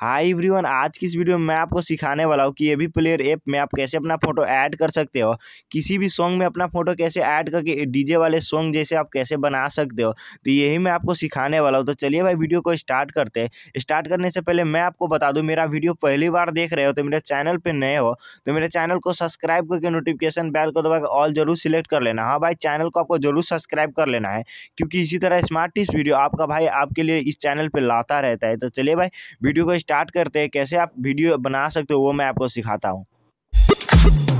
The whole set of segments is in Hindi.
हाय एवरीवन आज की इस वीडियो में मैं आपको सिखाने वाला हूँ कि ये भी प्लेयर ऐप में आप कैसे अपना फोटो ऐड कर सकते हो किसी भी सॉन्ग में अपना फोटो कैसे ऐड करके डीजे वाले सॉन्ग जैसे आप कैसे बना सकते हो तो यही मैं आपको सिखाने वाला हूँ तो चलिए भाई वीडियो को स्टार्ट करते हैं स्टार्ट करने से पहले मैं आपको बता दूँ मेरा वीडियो पहली बार देख रहे हो तो मेरे चैनल पर नए हो तो मेरे चैनल को सब्सक्राइब करके नोटिफिकेशन बैल को दबा ऑल जरूर सिलेक्ट कर लेना हाँ भाई चैनल को आपको जरूर सब्सक्राइब कर लेना है क्योंकि इसी तरह स्मार्ट टिप्स वीडियो आपका भाई आपके लिए इस चैनल पर लाता रहता है तो चलिए भाई वीडियो को स्टार्ट करते हैं कैसे आप वीडियो बना सकते हो वो मैं आपको सिखाता हूँ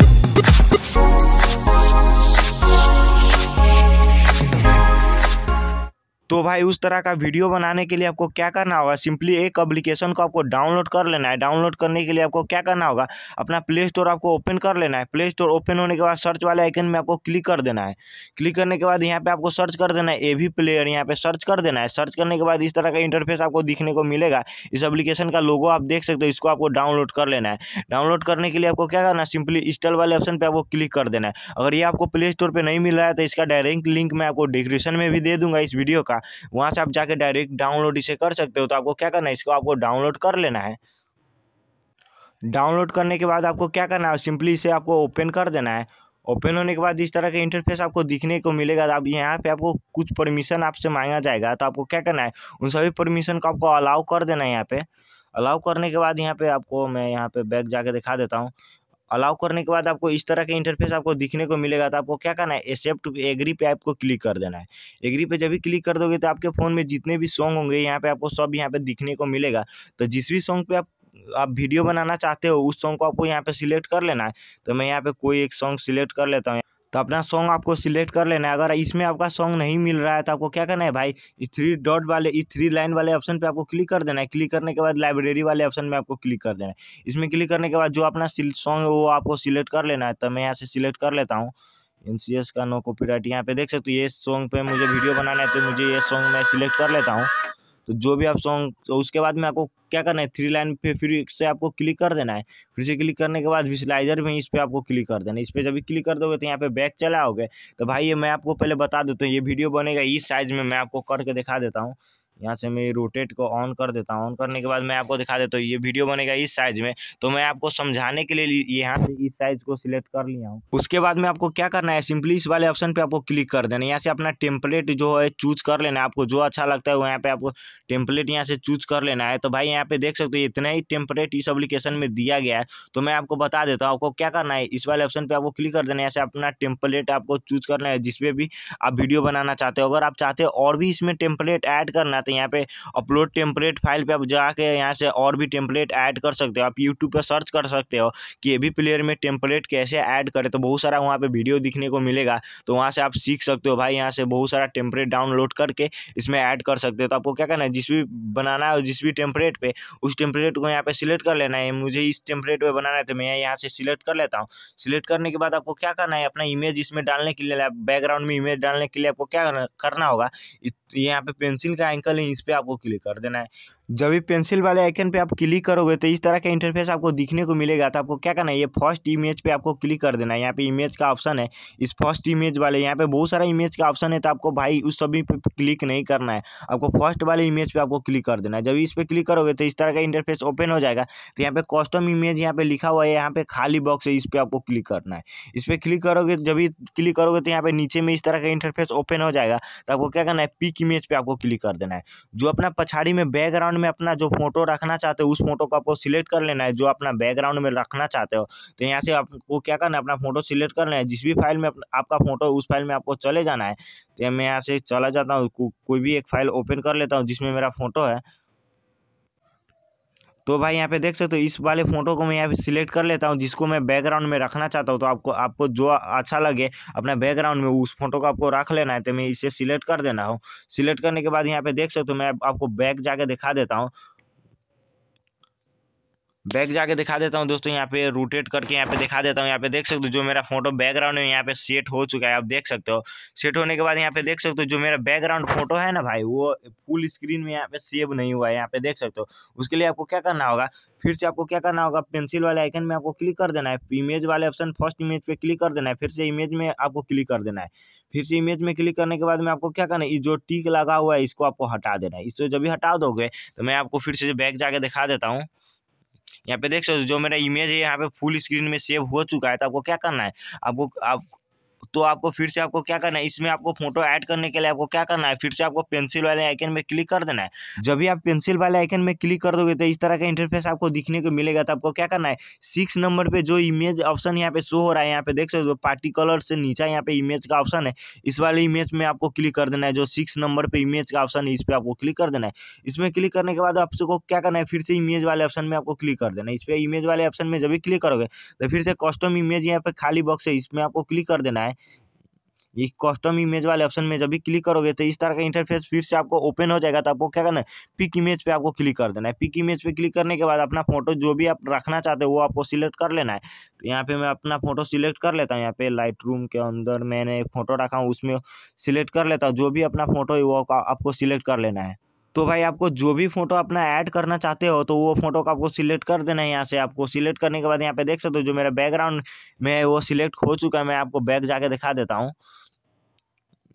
तो भाई उस तरह का वीडियो बनाने के लिए आपको क्या करना होगा सिंपली एक अप्लीकेशन को आपको डाउनलोड कर लेना है डाउनलोड करने के लिए आपको क्या करना होगा अपना प्ले स्टोर आपको ओपन कर लेना है प्ले स्टोर ओपन होने के बाद सर्च वाले आइकन में आपको क्लिक कर देना है क्लिक करने के बाद यहाँ पे आपको सर्च कर देना है ए भी प्लेयर यहाँ पे सर्च कर देना है सर्च करने के बाद इस तरह का इंटरफेस आपको दिखने को मिलेगा इस अप्लीकेशन का लोगो आप देख सकते हो इसको आपको डाउनलोड कर लेना है डाउनलोड करने के लिए आपको क्या करना है सिंपली इंस्टॉल वाले ऑप्शन पर आपको क्लिक कर देना है अगर ये आपको प्ले स्टोर पर नहीं मिल रहा है तो इसका डायरेक्ट लिंक मैं आपको डिस्क्रिप्शन में भी दे दूंगा इस वीडियो का का वहाँ से आप जाके डायरेक्ट डाउनलोड इसे कर सकते हो तो आपको क्या करना है इसको आपको डाउनलोड कर लेना है डाउनलोड करने के बाद आपको क्या करना है सिंपली इसे आपको ओपन कर देना है ओपन होने के बाद इस तरह के इंटरफेस आपको दिखने को मिलेगा तो आप यहाँ पे आपको कुछ परमिशन आपसे मांगा जाएगा तो आपको क्या करना है उन सभी परमिशन को आपको अलाउ कर देना है यहाँ पे अलाउ करने के बाद यहाँ पे आपको मैं यहाँ पे बैग जाके दिखा देता हूँ अलाउ करने के बाद आपको इस तरह के इंटरफेस आपको दिखने को मिलेगा तो आपको क्या करना है एक्सेप्ट एग्री पे आपको क्लिक कर देना है एग्री पे जब भी क्लिक कर दोगे तो आपके फ़ोन में जितने भी सॉन्ग होंगे यहाँ पे आपको सब यहाँ पे दिखने को मिलेगा तो जिस भी सॉन्ग पे आप आप वीडियो बनाना चाहते हो उस सॉन्ग को आपको यहाँ पर सिलेक्ट कर लेना है तो मैं यहाँ पर कोई एक सॉन्ग सिलेक्ट कर लेता हूँ तो अपना सॉन्ग आपको सिलेक्ट कर लेना है अगर इसमें आपका सॉन्ग नहीं मिल रहा है तो आपको क्या करना है भाई इस थ्री डॉट वाले इस थ्री लाइन वाले ऑप्शन पे आपको क्लिक कर देना है क्लिक करने के बाद लाइब्रेरी वाले ऑप्शन में आपको क्लिक कर देना है इसमें क्लिक करने के बाद जो अपना सॉन्ग है वो आपको सिलेक्ट कर लेना है तो मैं यहाँ से सिलेक्ट कर लेता हूँ एन का नो कॉपी राइट यहाँ पे देख सकते हो ये सॉन्ग पर मुझे वीडियो बनाना है तो मुझे ये सॉन्ग मैं सिलेक्ट कर लेता हूँ तो जो भी आप सॉन्ग तो उसके बाद में आपको क्या करना है थ्री लाइन पे फिर से आपको क्लिक कर देना है फिर से क्लिक करने के बाद विशलाइजर में इस पर आपको क्लिक कर देना है इस पर जब भी क्लिक कर दोगे तो यहाँ पे बैक चलाओगे तो भाई ये मैं आपको पहले बता देता हूँ ये वीडियो बनेगा इस साइज़ में मैं आपको करके दिखा देता हूँ यहाँ से मैं रोटेट को ऑन कर देता हूँ ऑन करने के बाद मैं आपको दिखा देता हूँ ये वीडियो बनेगा इस साइज़ में तो मैं आपको समझाने के लिए यहाँ से इस साइज़ को सिलेक्ट कर लिया हूँ उसके बाद में आपको क्या करना है सिंपली इस वाले ऑप्शन पे आपको क्लिक कर देना यहाँ से अपना टेम्पलेट जो है चूज कर लेना आपको जो अच्छा लगता है वो यहाँ पे आपको टेम्पलेट यहाँ से चूज कर लेना है तो भाई यहाँ पे देख सकते हो इतना ही टेम्पलेट इस एप्लीकेशन में दिया गया है तो मैं आपको बता देता हूँ आपको क्या करना है इस वाले ऑप्शन पर आपको क्लिक कर देना यहाँ से अपना टेम्पलेट आपको चूज करना है जिसपे भी आप वीडियो बनाना चाहते हो अगर आप चाहते हो और भी इसमें टेम्पलेट ऐड करना जाते हैं यहाँ पे अपलोड टेम्पलेट फाइल पे आप जाके यहाँ से और भी टेम्पलेट ऐड कर सकते हो आप यूट्यूब पे सर्च कर सकते हो कि भी प्लेयर में टेम्पलेट कैसे ऐड करें तो बहुत सारा वहाँ पे वीडियो दिखने को मिलेगा तो वहाँ से आप सीख सकते हो भाई यहाँ से बहुत सारा टेम्पलेट डाउनलोड करके इसमें ऐड कर सकते हो तो आपको क्या करना है जिस भी बनाना है जिस भी टेम्पलेट पे उस टेम्पलेट को यहाँ पे सिलेक्ट कर लेना है मुझे इस टेम्पलेट पर बनाना है तो मैं यहाँ से सिलेक्ट कर लेता हूँ सिलेक्ट करने के बाद आपको क्या करना है अपना इमेज इसमें डालने के लिए बैकग्राउंड में इमेज डालने के लिए आपको क्या करना होगा यहाँ पे पेंसिल का एंकल पहले इस पर आपको क्लिक कर देना है जब भी पेंसिल वाले आइकन पे आप क्लिक करोगे तो इस तरह का इंटरफेस आपको दिखने को मिलेगा तो आपको क्या करना है ये फर्स्ट इमेज पे आपको क्लिक कर देना है यहाँ पे इमेज का ऑप्शन है इस फर्स्ट इमेज वाले यहाँ पे बहुत सारा इमेज का ऑप्शन है तो आपको भाई उस सभी पे क्लिक नहीं करना है आपको फर्स्ट वाले इमेज पर आपको क्लिक कर देना है जब इस पर क्लिक करोगे तो इस तरह का इंटरफेस ओपन हो जाएगा तो यहाँ पे कॉस्टम इमेज यहाँ पे लिखा हुआ है यहाँ पे खाली बॉक्स है इस पर आपको क्लिक करना है इस पर क्लिक करोगे जब भी क्लिक करोगे तो यहाँ पे नीचे में इस तरह का इंटरफेस ओपन हो जाएगा तो आपको क्या करना है पिक इमेज पर आपको क्लिक कर देना है जो अपना पछाड़ी में बैकग्राउंड बैकग्राउंड में अपना जो फोटो रखना चाहते हो उस फोटो को आपको सिलेक्ट कर लेना है जो अपना बैकग्राउंड में रखना चाहते हो तो यहाँ से आपको क्या करना है अपना फोटो सिलेक्ट कर लेना है जिस भी फाइल में आपका फोटो उस फाइल में आपको चले जाना है तो मैं यहाँ से चला जाता हूँ कोई भी एक फाइल ओपन कर लेता हूँ जिसमें मेरा फोटो है तो भाई यहाँ पे देख सकते हो इस वाले फ़ोटो को मैं यहाँ पे सिलेक्ट कर लेता हूँ जिसको मैं बैकग्राउंड में रखना चाहता हूँ तो आपको आपको जो अच्छा लगे अपना बैकग्राउंड में उस फोटो को आपको रख लेना है तो मैं इसे सिलेक्ट कर देना हूँ सिलेक्ट करने के बाद यहाँ पे देख सकते हो मैं आपको बैक जाके दिखा देता हूँ बैक जाके दिखा देता हूँ दोस्तों यहाँ पे रोटेट करके यहाँ पे दिखा देता हूँ यहाँ पे देख सकते हो जो मेरा फोटो बैकग्राउंड है यहाँ पे सेट हो चुका है आप देख सकते हो सेट होने के बाद यहाँ पे देख सकते हो जो मेरा बैकग्राउंड फोटो है ना भाई वो फुल स्क्रीन में यहाँ पे सेव नहीं हुआ है यहाँ पे देख सकते हो उसके लिए आपको क्या करना होगा फिर से आपको क्या करना होगा पेंसिल वाले आइकन में आपको क्लिक कर देना है इमेज वाले ऑप्शन फर्स्ट इमेज पे क्लिक कर देना है फिर से इमेज में आपको क्लिक कर देना है फिर से इमेज में क्लिक करने के बाद में आपको क्या करना है जो टिक लगा हुआ है इसको आपको हटा देना है इसको जब भी हटा दोगे तो मैं आपको फिर से बैक जाके दिखा देता हूँ यहाँ पे देख सकते हो जो मेरा इमेज है यहाँ पे फुल स्क्रीन में सेव हो चुका है तो आपको क्या करना है आपको आप तो आपको फिर से आपको क्या करना है इसमें आपको फोटो ऐड करने के लिए आपको क्या करना है फिर से आपको पेंसिल वाले आइकन में क्लिक कर देना है जब भी आप पेंसिल वाले आइकन में क्लिक कर दोगे तो इस तरह का इंटरफेस आपको दिखने को मिलेगा तो आपको क्या करना है सिक्स नंबर पर जो इमेज ऑप्शन यहाँ पे शो हो रहा है यहाँ पे देख सकते हो पार्टी कलर से नीचा यहाँ पे इमेज का ऑप्शन है इस वाले इमेज में आपको क्लिक कर देना है जो सिक्स नंबर पर इमेज का ऑप्शन है इस पर आपको क्लिक कर देना है इसमें क्लिक करने के बाद आपको क्या करना है फिर से इमेज वाले ऑप्शन में आपको क्लिक कर देना है इस पर इमेज वाले ऑप्शन में जब भी क्लिक करोगे तो फिर से कस्टम इमेज यहाँ पे खाली बॉक्स है इसमें आपको क्लिक कर देना है ये कस्टम इमेज वाले ऑप्शन में जब भी क्लिक करोगे तो इस तरह का इंटरफेस फिर से आपको ओपन हो जाएगा तो आपको क्या करना है पिक इमेज पे आपको क्लिक कर देना है पिक इमेज पे क्लिक करने के बाद अपना फोटो जो भी आप रखना चाहते हो वो आपको सिलेक्ट कर लेना है तो यहाँ पे मैं अपना फोटो सिलेक्ट कर लेता हूँ यहाँ पे लाइट रूम के अंदर मैंने फोटो रखा हूँ उसमें सिलेक्ट कर लेता हूँ जो भी अपना फोटो है वो आपको सिलेक्ट कर लेना है तो भाई आपको जो भी फोटो अपना ऐड करना चाहते हो तो वो फोटो का आपको सिलेक्ट कर देना है यहाँ से आपको सिलेक्ट करने के बाद यहाँ पे देख सकते हो जो मेरा बैकग्राउंड में वो सिलेक्ट हो चुका है मैं आपको बैक जाके दिखा देता हूँ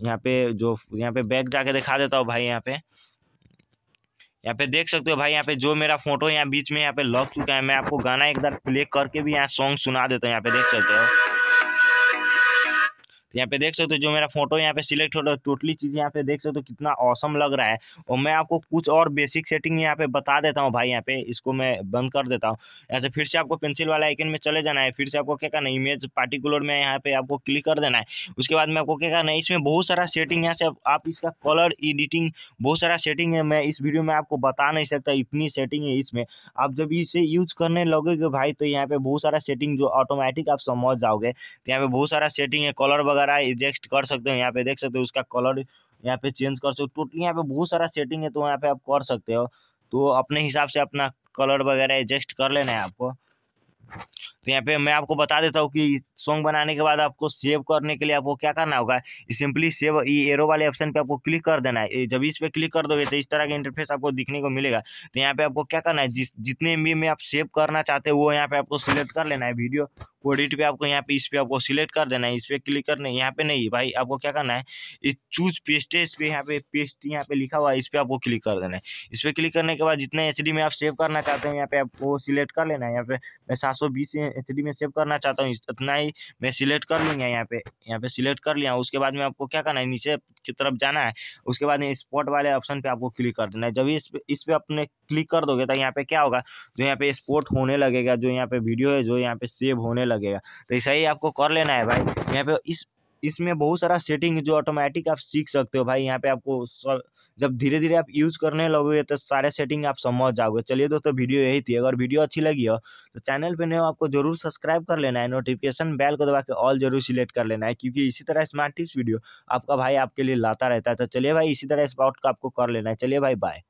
यहाँ पे जो यहाँ पे बैग जाके दिखा देता हूँ भाई यहाँ पे यहाँ पे देख सकते हो भाई यहाँ पे जो मेरा फोटो यहाँ बीच में यहाँ पे लग चुका है मैं आपको गाना एक बार प्ले करके भी यहाँ सॉन्ग सुना देता हूँ यहाँ पे देख सकते हो यहाँ पे देख सकते हो जो मेरा फोटो यहाँ पे सिलेक्ट हो रहा है टोटली चीज़ यहाँ पे देख सकते हो कितना औसम लग रहा है और मैं आपको कुछ और बेसिक सेटिंग यहाँ पे बता देता हूँ भाई यहाँ पे इसको मैं बंद कर देता हूँ यहाँ से फिर से आपको पेंसिल वाला आइकन में चले जाना है फिर से आपको क्या करना है इमेज पार्टिकुलर में यहाँ पे आपको क्लिक कर देना है उसके बाद में आपको क्या करना है इसमें बहुत सारा सेटिंग यहाँ से आप इसका कलर एडिटिंग बहुत सारा सेटिंग है मैं इस वीडियो में आपको बता नहीं सकता इतनी सेटिंग है इसमें आप जब इसे यूज करने लगोगे भाई तो यहाँ पे बहुत सारा सेटिंग जो ऑटोमेटिक आप समझ जाओगे तो यहाँ पे बहुत सारा सेटिंग है कलर वगैरह द्वारा एडजस्ट कर सकते हो यहाँ पे देख सकते हो उसका कलर यहाँ पे चेंज कर सकते हो टोटली यहाँ पे बहुत सारा सेटिंग है तो यहाँ पे आप कर सकते हो तो अपने हिसाब से अपना कलर वगैरह एडजस्ट कर लेना है आपको तो यहाँ पे मैं आपको बता देता हूँ कि सॉन्ग बनाने के बाद आपको सेव करने के लिए आपको क्या करना होगा सिंपली सेव ये एरो वाले ऑप्शन पे आपको क्लिक कर देना है जब इस पर क्लिक कर दोगे तो इस तरह का इंटरफेस आपको दिखने को मिलेगा तो यहाँ पे आपको क्या करना है जिस जितने भी में आप सेव करना चाहते हो वो यहाँ पे आपको सिलेक्ट कर लेना है वीडियो कोडिट पे आपको यहाँ पे इस पर आपको सिलेक्ट कर देना है इस पर क्लिक करना है यहाँ पे नहीं भाई आपको क्या करना है इस चूज पेस्टेज पे यहाँ पे पेस्ट यहाँ पे लिखा हुआ है इस पर आपको क्लिक कर देना है इस पर क्लिक करने के बाद जितने एच में आप सेव करना चाहते हैं यहाँ पे आपको सिलेक्ट कर लेना है यहाँ पे मैं सात सौ बीस एच में सेव करना चाहता हूँ इतना ही मैं सिलेक्ट कर लूँगा यहाँ पे यहाँ पे सिलेक्ट कर लिया उसके बाद में आपको क्या करना है नीचे की तरफ जाना है उसके बाद स्पॉट वाले ऑप्शन पे आपको क्लिक कर देना है जब इस पे इस पे अपने क्लिक कर दोगे तो यहाँ पे क्या होगा जो यहाँ पे स्पॉट होने लगेगा जो यहाँ पे वीडियो है जो यहाँ पे सेव होने लगेगा तो ऐसा ही आपको कर लेना है भाई यहाँ पे इस इसमें बहुत सारा सेटिंग जो ऑटोमेटिक आप सीख सकते हो भाई यहाँ पे आपको जब धीरे धीरे आप यूज़ करने लगोगे तो सारे सेटिंग आप समझ जाओगे चलिए दोस्तों वीडियो यही थी अगर वीडियो अच्छी लगी हो तो चैनल पर नहीं हो आपको जरूर सब्सक्राइब कर लेना है नोटिफिकेशन बेल को दबा के ऑल जरूर सिलेक्ट कर लेना है क्योंकि इसी तरह स्मार्ट टिप्स वीडियो आपका भाई आपके लिए लाता रहता है तो चलिए भाई इसी तरह इस का आपको कर लेना है चलिए भाई बाय